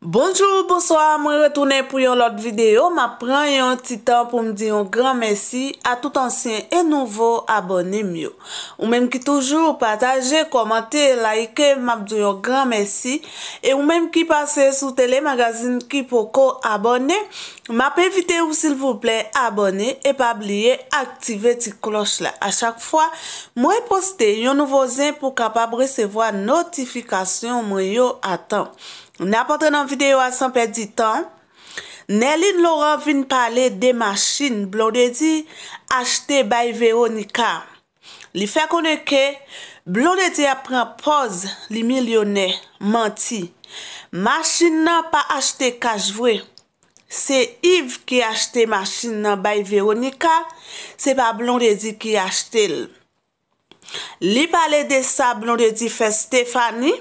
Bonjou, bonsoi, mwen retounen pou yon lot videyo. Ma pren yon titan pou mdi yon gran mesi a tout ansyen e nouvo abonem yo. Ou menm ki toujou pataje, komante, laike, ma mdi yon gran mesi. E ou menm ki pase sou telemagazin ki pou ko abonem. Ma pevite ou silvouple abonem e pa bliye aktive ti kloch la. A chak fwa, mwen poste yon nouvo zin pou kapab resevo a notifikasyon mwen yo atan. Mwen apotre nan videyo a sanpe di tan. Nè lin loran vin pale de machin blondedi achte bay Veronica. Li fe konen ke, blondedi apren poz li milyonè, manti. Machin nan pa achte kaj vwe. Se Yves ki achte machin nan bay Veronica, se pa blondedi ki achte l. Li pale de sa blondedi fe Stefani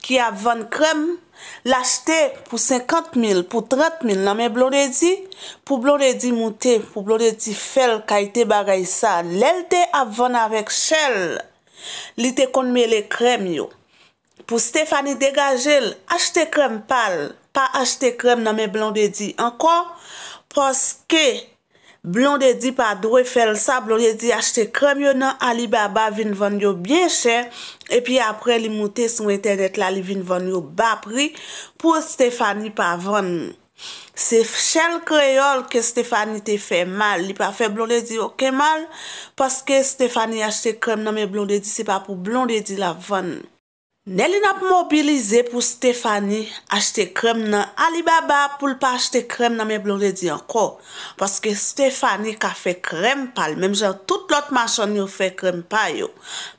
ki avan krem. L'achete pou 50 mil, pou 30 mil nan men blon redi, pou blon redi mouti, pou blon redi fel, ka ite bagay sa, lèl te avon avèk chèl, li te konme le krem yo. Pou Stefani degaje l, achete krem pal, pa achete krem nan men blon redi, anko, poske... Blon de di pa dwe fel sa, blon de di achete krem yo nan, Ali Baba vin van yo bien chen, epi apre li moute sou internet la, li vin van yo ba pri, pou Stéphanie pa van. Se chen kreol ke Stéphanie te fe mal, li pa fe blon de di ok mal, paske Stéphanie achete krem nan, men blon de di se pa pou blon de di la van. Nè li na pou mobilize pou Stefani achte krem nan Alibaba pou lpa achte krem nan mè Blondie di anko. Paske Stefani ka fe krem pal, mèm jan tout lot machan yo fe krem pal yo.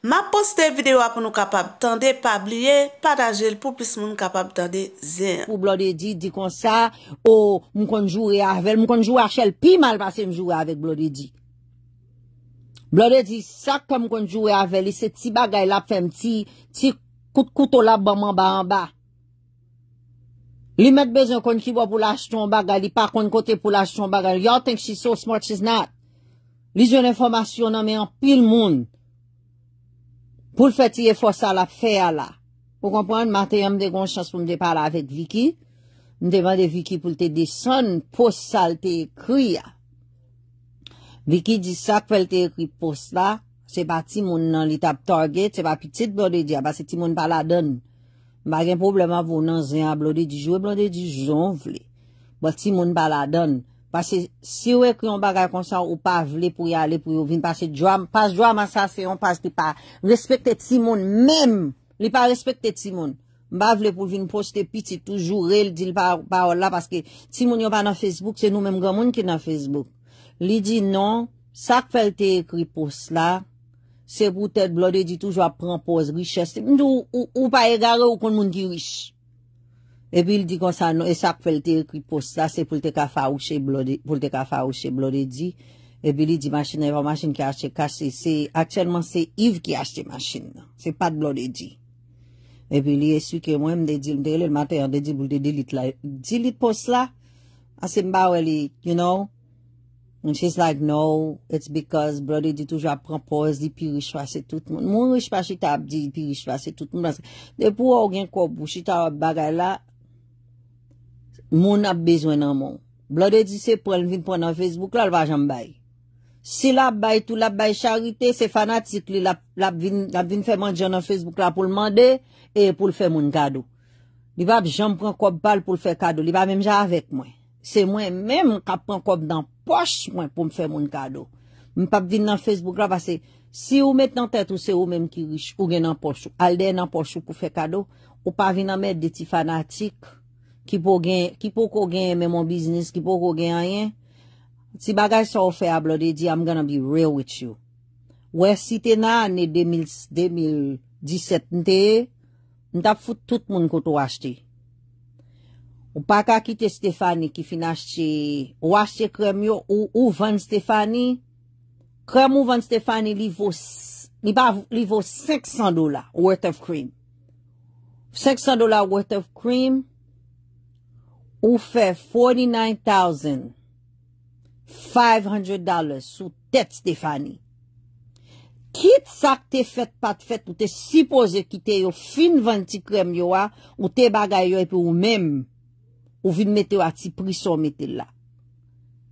Ma poste videwa pou nou kapab tande, pabliye, padaje, lpupis moun kapab tande zè. Pou Blondie di di konsa, ou moun konjou e arvel, moun konjou achel, pi mal pase moun jouwe avèk Blondie di. Blondie di sa kwa moun konjou e arvel, li se ti bagay la pfèm, ti... Kout kout ou lab ba man ba an ba. Li met bezon konn ki wap pou lach ton baga. Li pa konn kote pou lach ton baga. Yo, tenk shi so smart shi znat. Li zyon informasyon nan men an pil moun. Poul feti ye fosa la feya la. Pou kompwenn, ma te yon mde gonshans pou mde para avet Vicky. Mde vande Vicky pou lte deson pos sal te ekri ya. Vicky di sa kvel te ekri pos la. se pa timoun nan li tap target, se pa pitit blode di a, ba se timoun pa la don. Mba gen probleman voun nan zin a blode di jowe, blode di zon vle. Bole timoun pa la don. Ba se siwe kri yon bagay konsan, ou pa vle pou yale pou yon vin, pa se drame, pas drame asase yon, pas li pa respekte timoun, mem, li pa respekte timoun. Mba vle pou vin poste pitit, toujou re, li di l pa orla, paske timoun yon pa nan Facebook, se nou menm gamoun ki nan Facebook. Li di non, sak felte ekri post la, Se pou te blode di toujwa pran pose riche, se mdou ou pa e gare ou kon moun ki riche. E pi li di konsan, non, e sak felte ki pos la, se pou te ka fawouche blode di. E pi li di machine, evo machine ki ache kache, se atjenman se Yves ki ache te machine. Se pat blode di. E pi li esu ke mwen mde di, mde le mante yande di pou te dilit la. Dilit pos la, ase mba we li, you know. And she's like, no, it's because Brody di toujwa pranpoz li pi rishwa se tout moun. Moun rishwa se tout moun. De pou ou gen kobou, si ta bagay la, moun ap bezwen nan moun. Brody di se pou el vin pran nan Facebook la, lva jambay. Si la bay tou, la bay charite, se fanatik li, la vin fè manjan nan Facebook la pou lman de, e pou l fè moun kado. Li va jamb pran kob pal pou l fè kado, li va mèm jan avèk mwen. Se mwen mèm kap pran kob damp. Posh mwen pou m fè moun kado. M pap vin nan Facebook grav asè. Si ou met nan tèt ou se ou mèm ki wish ou gen nan pochou. Aldè nan pochou pou fè kado. Ou pa vin nan met de ti fanatik. Ki pou kò gen men moun biznis. Ki pou kò gen anyen. Ti bagaj sa ou fè ablo de di I'm gonna be real with you. Ouè si te nan anè 2017 nte. Nta fout tout moun kò tou achete. Ou pa ka kite Stefani ki finashe, ou ashe krem yo ou ven Stefani, krem ou ven Stefani li vo 500 dola worth of krem. 500 dola worth of krem ou fe 49,500 dola sou tet Stefani. Kit sa ki te fet pat fet ou te sipoze ki te yo fin ven ti krem yo a ou te bagay yo epi ou menm. Ou vin mette wak ti prison mette la.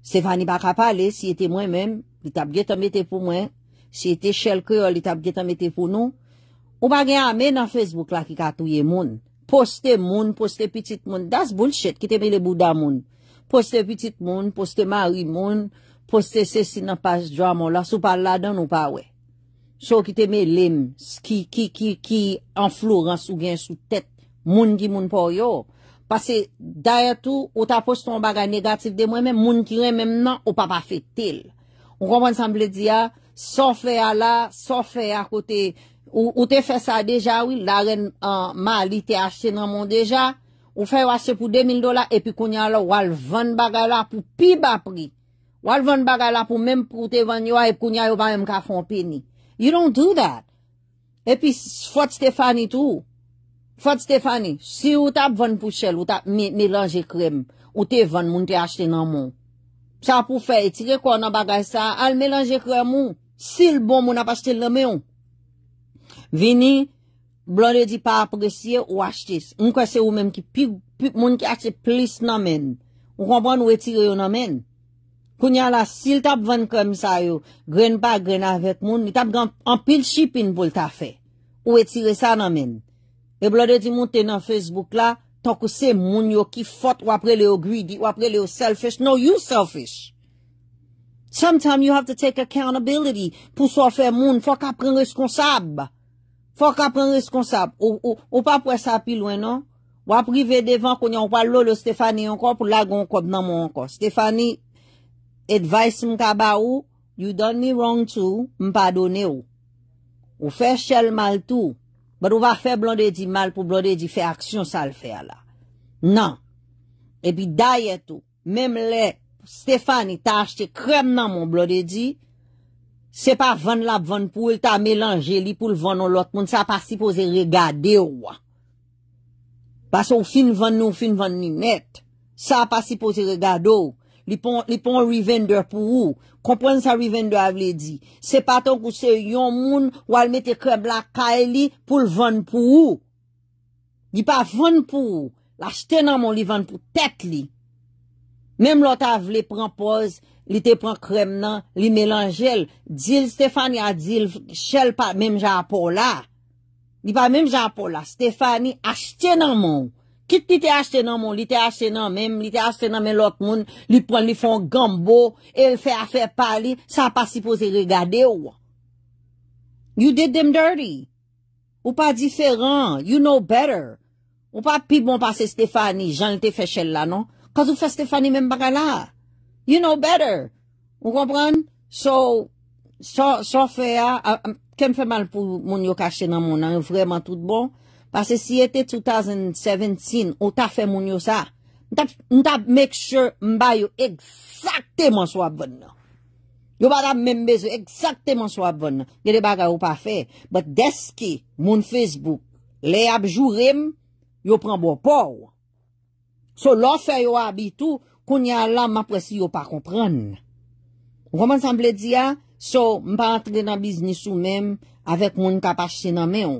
Stefani baka pale, si ete mwen men, li tabgetan mette pou mwen. Si ete chel kreol, li tabgetan mette pou nou. Ou bagen ame nan Facebook la ki katouye moun. Poste moun, poste pitit moun. Das bullshit ki teme le bouda moun. Poste pitit moun, poste mari moun. Poste se sinan pasjwa moun la. Sou pa ladan ou pa we. So ki teme lem, ki anfloran sou gen sou tet. Moun ki moun pou yo. Ou. Pase daya tou, ou ta poston bagay negatif de mwen, men moun kire men nan, ou papa fe tel. Ou kompon sanble di ya, so fè ya la, so fè ya kote, ou te fè sa deja, oui, la ren mali te achete nan moun deja, ou fè yo achete pou 2000 dola, epi kounya la, wal van bagay la pou pi ba pri. Wal van bagay la pou men pou te van yo, epi kounya yo ban yon ka fon peni. You don't do that. Epi fote Stefani tou, ou. Fote Stefani, si ou tap ven pou chèl, ou tap melange krem, ou te ven moun te achte nan moun. Sa pou fè, etire kon nan bagay sa, al melange krem moun, sil bon moun ap achte lèmè yon. Vini, blan de di pa apresye ou achte, moun kase ou menm ki pi, moun ki achte plis nan men. Ou konpon ou etire yon nan men. Kounya la, sil tap ven krem sa yon, gren pa gren avèk moun, ni tap gan anpil shipin pou lta fè. Ou etire sa nan men. E blo de ti moun te nan Facebook la, tokou se moun yo ki fot wapre le yo greedy, wapre le yo selfish. No, you selfish. Sometime you have to take accountability pou so fe moun. Fok apren reskonsab. Fok apren reskonsab. Ou pa pre sapi lwen an. Non? Wapri ve devan kon yon walo le Stephanie an kon pou lagon kod nan moun an kon. Stephanie, advice m kaba ou, you don me wrong too, m padone ou. Ou fe chel mal tou. Bat ou va fè Blondie di mal pou Blondie di fè aksyon sa l fè la. Nan. E pi daye tou. Mèm lè, Stéphanie, ta achte krem nan moun Blondie di. Se pa ven la ven pou el, ta melange li pou l ven nou lot moun. Sa pa si pose regade ouwa. Bas ou fin ven nou, fin ven ni net. Sa pa si pose regade ouw. Li pon Rivendor pou ou. Kompon sa Rivendor avle di. Se paton kou se yon moun ou alme te krem la kae li pou l van pou ou. Di pa van pou ou. La chten nan moun li van pou tek li. Mem lot avle pren poz, li te pren krem nan, li melan jel. Dil Stefani a dil chel pa menm jan pou la. Di pa menm jan pou la. Stefani a chten nan moun. Kit li te achete nan moun, li te achete nan mèm, li te achete nan mè lòt moun, li pren li fon gambo, e fè a fè pali, sa pa si pose rigade ou. You did them dirty. Ou pa diferent, you know better. Ou pa pi bon pase Stefani, jan li te fè chèl la, non? Kaz ou fè Stefani mèm baka la? You know better. Ou repren? So, so fè ya, ke m fè mal pou moun yo kache nan moun, nan yon vreman tout bon? Pase si ete 2017, ou ta fe moun yo sa, nou ta make sure mba yo exakteman so ap vonna. Yo ba da mbembe zo, exakteman so ap vonna. Gede baga yo pa fe. But deske moun Facebook, le ap jurem, yo pran bo pou. So lo fe yo ap bitou, koun ya la mapwesi yo pa kompran. Ou koman sa mble di ya? So mba atre nan biznis ou mem, avek moun kapache se nan men ou.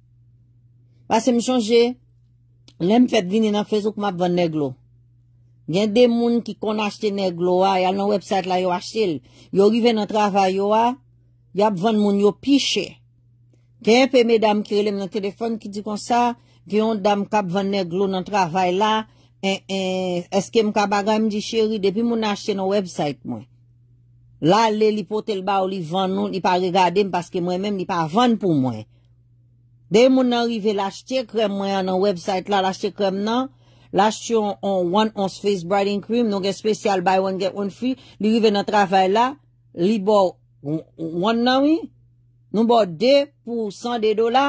Basè mi chanje, lèm fèt vini nan fezou kwa m ap ven neglo. Gen de moun ki kon achte neglo a, yal nan website la yo achte el. Yo rive nan travay yo a, yal ap ven moun yo piche. Gen pè mè dam kirelem nan telefon ki di kon sa, gen yon dam kap ven neglo nan travay la, eske m ka bagan m di cheri, depi moun achte nan website mwen. La lè li potel ba ou li ven nou, ni pa regade m paske mwen mèm ni pa ven pou mwen. Dey moun nan rive lachte krem mwen an an website la, lachte krem nan, lachte yon one-once face brightening cream, nou gen spesyal buy one get one free, li rive nan travay la, li bo one nan wi, nou bo dey pou 100 de dola,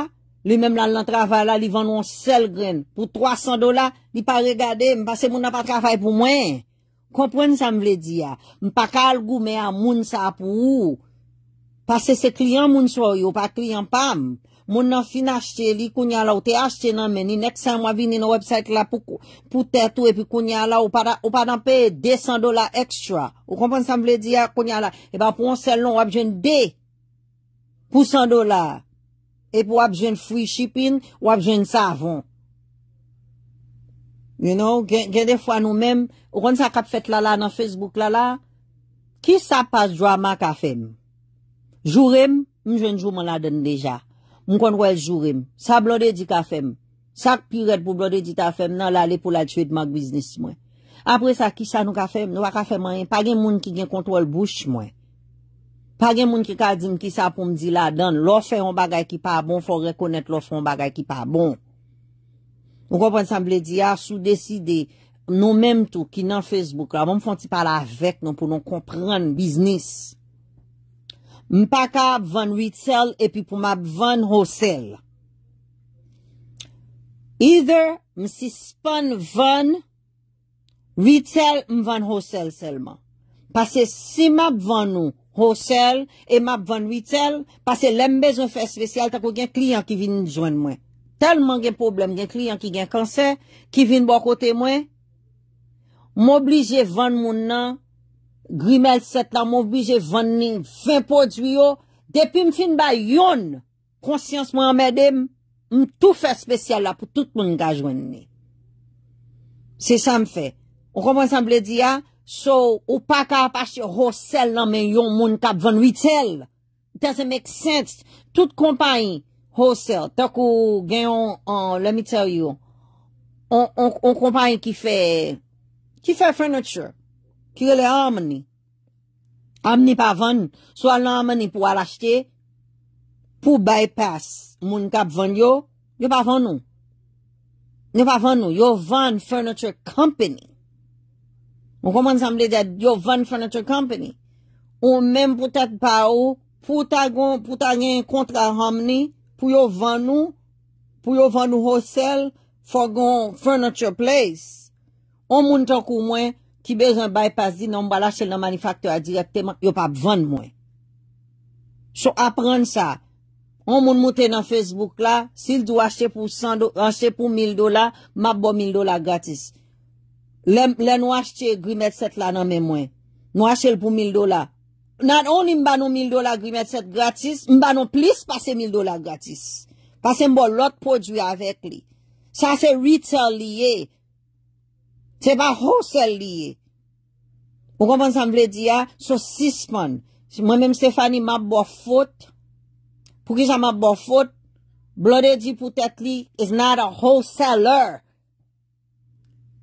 li menm nan lan travay la, li vann wonsel gren, pou 300 dola, li pa regade, mpase moun nan pa travay pou mwen. Kompwenn sa m vle di ya, mpa kal gou me a moun sa pou ou, pase se kliyan moun soyo, pa kliyan pam, Moun nan fin achte li kounya la ou te achte nan men. Ni nek sa mwa vin ni nan website la pou tè tou. E pi kounya la ou pa dan pe 200 dolar ekstra. Ou kompon sa mwle di ya kounya la. E ba pou an sel non wap jwen 200 dolar. E pou wap jwen free shipping wap jwen savon. You know, gen defwa nou men. Ou kon sa kap fèt la la nan Facebook la la. Ki sa pas drwa mak a fèm? Jourem, mwen jwen joun mwen la den deja. Mwen kon wè jurem, sa blode di kafem, sak piret pou blode di kafem nan lalè pou la tfèd mag biznis mwen. Apre sa ki sa nou kafem, nou wè kafem an yon, pa gen moun ki gen kontrol bouch mwen. Pa gen moun ki kal din ki sa pou mdi la dan, lò fè yon bagay ki pa, bon fò rekonèt lò fè yon bagay ki pa, bon. Mwen kon pon sanble di, a sou deside nou mèm tou ki nan Facebook la, mwen fon ti pala vek nou pou nou komprenn biznis mwen. Mpaka apvan retail epi pou m apvan wholesale. Either msi span van retail mvan wholesale selman. Pase si m apvan nou wholesale e m apvan retail, pase lembe zon fè spesyal tako gen kliyan ki vin joan mwen. Talman gen problem gen kliyan ki gen kansè, ki vin bo kote mwen, m oblije van moun nan Grimel set la moun vbije vwenn ni vwen podjou yo. Depi m fin ba yon, konsyans mwen amede, m tou fe spesyal la pou tout moun gajwen ni. Se sa m fe. O koman sa m ble di ya, sou ou pa ka apache hosel nan men yon moun kap vwenn retail. Te se mek sens. Tout kompany, hosel, tak ou genyon an lemiter yo, on kompany ki fe ki fe furniture. Ki yo le haman ni. Hamni pa van. So ala haman ni pou alashte. Pou bypass. Moun kap van yo. Yo pa van nou. Yo pa van nou. Yo van furniture company. Moun koman sanble de yo van furniture company. Ou men pou tat pa ou. Pou ta gen kontra hamni. Pou yo van nou. Pou yo van nou hostel. Fogon furniture place. Ou moun takou mwen. ki bezan baypas di non, nan mba lache l nan manifaktor a direk teman, yo pa bvan mwen. So apren sa, an moun mouten nan Facebook la, si l do ashe pou 100 do, ashe pou 1000 do la, mba bo 1000 do la gratis. Le nou ashe Grimet 7 la nan mwen mwen, nou ashe l pou 1000 do la. Nan only mba nou 1000 do la Grimet 7 gratis, mba nou plis pase 1000 do la gratis. Pase mbo lot pou dwi avek li. Sa se retail liye, Se pa hosel liye. Ou konpon san vle di ya? So sisman. Si moun mèm Stefani mab bofot. Pou ki sa mab bofot. Blode di pou tet li. Is not a hoseler.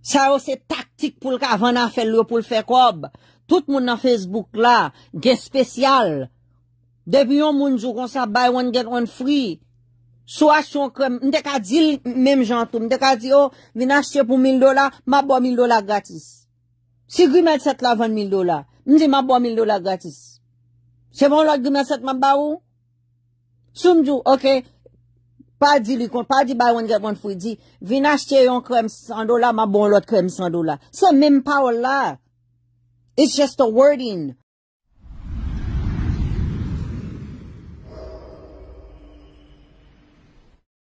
Sa ou se taktik pou lka vana fe lyo pou lfe kob. Tout moun nan Facebook la. Gen spesyal. Depi yon moun jou kon sa bay wan gen wan fri. So asyon krem, mdek a di l mèm jantou, mdek a di, oh, vin asye pou 1000 dola, mabou 1000 dola gratis. Si grimet set la 20 000 dola, mdek a di, mabou 1000 dola gratis. Se moun lot grimet set mabou? Sou mdou, ok, pa di l ikon, pa di bayon gen kon fwidi, vin asye yon krem 100 dola, mabou yon krem 100 dola. Se mèm paol la, it's just a wording.